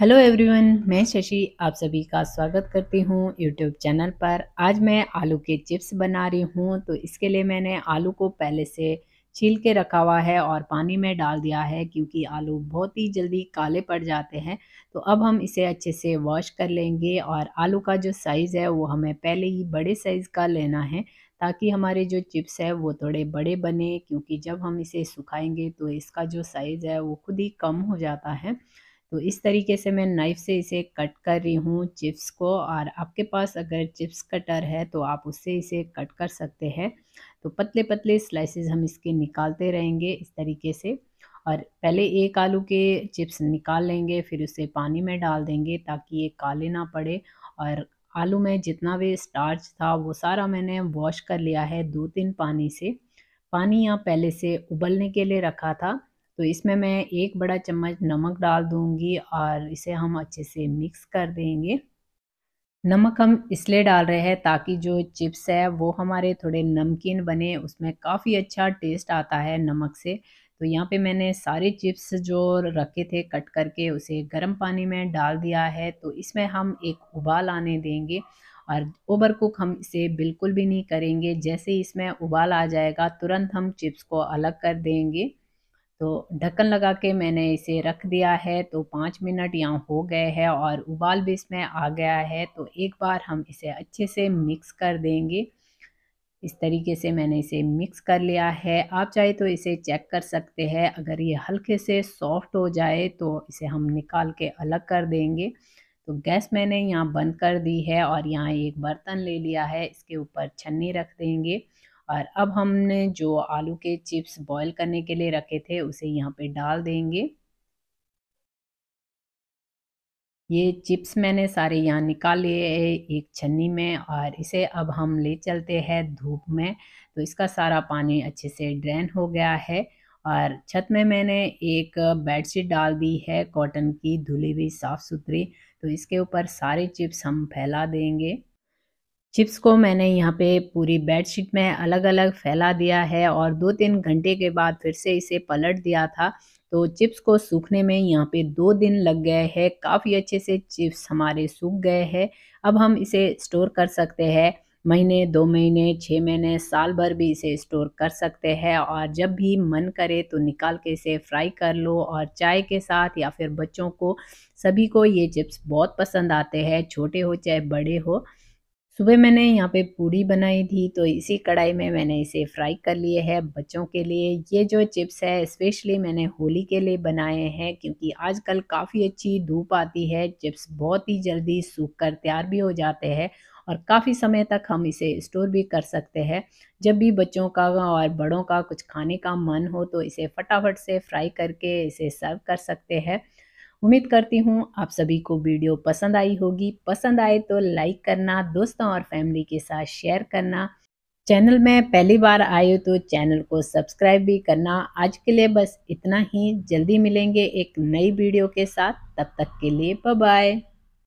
hello everyone मैं शशि आप सभी का स्वागत करती हूँ यूट्यूब चैनल पर आज मैं आलू के चिप्स बना रही हूँ तो इसके लिए मैंने आलू को पहले से छील के रखा हुआ है और पानी में डाल दिया है क्योंकि आलू बहुत ही जल्दी काले पड़ जाते हैं तो अब हम इसे अच्छे से वॉश कर लेंगे और आलू का जो साइज़ है वो हमें पहले ही बड़े साइज़ का लेना है ताकि हमारे जो चिप्स है वो थोड़े बड़े बने क्योंकि जब हम इसे सुखाएंगे तो इसका जो साइज़ है वो खुद ही कम हो जाता है तो इस तरीके से मैं नाइफ़ से इसे कट कर रही हूँ चिप्स को और आपके पास अगर चिप्स कटर है तो आप उससे इसे कट कर सकते हैं तो पतले पतले स्लाइसेस हम इसके निकालते रहेंगे इस तरीके से और पहले एक आलू के चिप्स निकाल लेंगे फिर उसे पानी में डाल देंगे ताकि ये काले ना पड़े और आलू में जितना भी स्टार्च था वो सारा मैंने वॉश कर लिया है दो तीन पानी से पानी यहाँ पहले से उबलने के लिए रखा था तो इसमें मैं एक बड़ा चम्मच नमक डाल दूंगी और इसे हम अच्छे से मिक्स कर देंगे नमक हम इसलिए डाल रहे हैं ताकि जो चिप्स है वो हमारे थोड़े नमकीन बने उसमें काफ़ी अच्छा टेस्ट आता है नमक से तो यहाँ पे मैंने सारे चिप्स जो रखे थे कट करके उसे गर्म पानी में डाल दिया है तो इसमें हम एक उबाल आने देंगे और ओवर कुक हम इसे बिल्कुल भी नहीं करेंगे जैसे इसमें उबाल आ जाएगा तुरंत हम चिप्स को अलग कर देंगे तो ढक्कन लगा के मैंने इसे रख दिया है तो पाँच मिनट यहाँ हो गए हैं और उबाल भी इसमें आ गया है तो एक बार हम इसे अच्छे से मिक्स कर देंगे इस तरीके से मैंने इसे मिक्स कर लिया है आप चाहे तो इसे चेक कर सकते हैं अगर ये हल्के से सॉफ्ट हो जाए तो इसे हम निकाल के अलग कर देंगे तो गैस मैंने यहाँ बंद कर दी है और यहाँ एक बर्तन ले लिया है इसके ऊपर छन्नी रख देंगे और अब हमने जो आलू के चिप्स बॉईल करने के लिए रखे थे उसे यहाँ पे डाल देंगे ये चिप्स मैंने सारे यहाँ निकाल लिए एक छन्नी में और इसे अब हम ले चलते हैं धूप में तो इसका सारा पानी अच्छे से ड्रेन हो गया है और छत में मैंने एक बेडशीट डाल दी है कॉटन की धुली हुई साफ़ सुथरी तो इसके ऊपर सारे चिप्स हम फैला देंगे चिप्स को मैंने यहाँ पे पूरी बेडशीट में अलग अलग फैला दिया है और दो तीन घंटे के बाद फिर से इसे पलट दिया था तो चिप्स को सूखने में यहाँ पे दो दिन लग गए हैं काफ़ी अच्छे से चिप्स हमारे सूख गए हैं अब हम इसे स्टोर कर सकते हैं महीने दो महीने छः महीने साल भर भी इसे स्टोर कर सकते हैं और जब भी मन करे तो निकाल के इसे फ्राई कर लो और चाय के साथ या फिर बच्चों को सभी को ये चिप्स बहुत पसंद आते हैं छोटे हो चाहे बड़े हो सुबह मैंने यहाँ पे पूड़ी बनाई थी तो इसी कढ़ाई में मैंने इसे फ्राई कर लिए है बच्चों के लिए ये जो चिप्स है स्पेशली मैंने होली के लिए बनाए हैं क्योंकि आजकल काफ़ी अच्छी धूप आती है चिप्स बहुत ही जल्दी सूख कर तैयार भी हो जाते हैं और काफ़ी समय तक हम इसे स्टोर भी कर सकते हैं जब भी बच्चों का और बड़ों का कुछ खाने का मन हो तो इसे फटाफट से फ्राई करके इसे सर्व कर सकते हैं उम्मीद करती हूँ आप सभी को वीडियो पसंद आई होगी पसंद आए तो लाइक करना दोस्तों और फैमिली के साथ शेयर करना चैनल में पहली बार आए तो चैनल को सब्सक्राइब भी करना आज के लिए बस इतना ही जल्दी मिलेंगे एक नई वीडियो के साथ तब तक के लिए बाय